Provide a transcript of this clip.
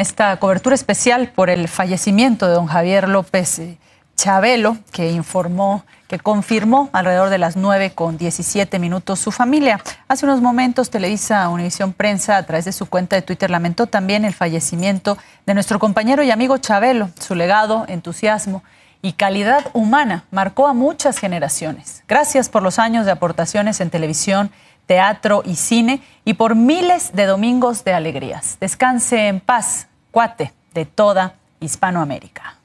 esta cobertura especial por el fallecimiento de don Javier López eh, Chabelo, que informó, que confirmó alrededor de las 9 con 17 minutos su familia. Hace unos momentos Televisa Univisión Prensa a través de su cuenta de Twitter lamentó también el fallecimiento de nuestro compañero y amigo Chabelo. Su legado, entusiasmo y calidad humana marcó a muchas generaciones. Gracias por los años de aportaciones en televisión, teatro y cine y por miles de domingos de alegrías. Descanse en paz, cuate de toda Hispanoamérica.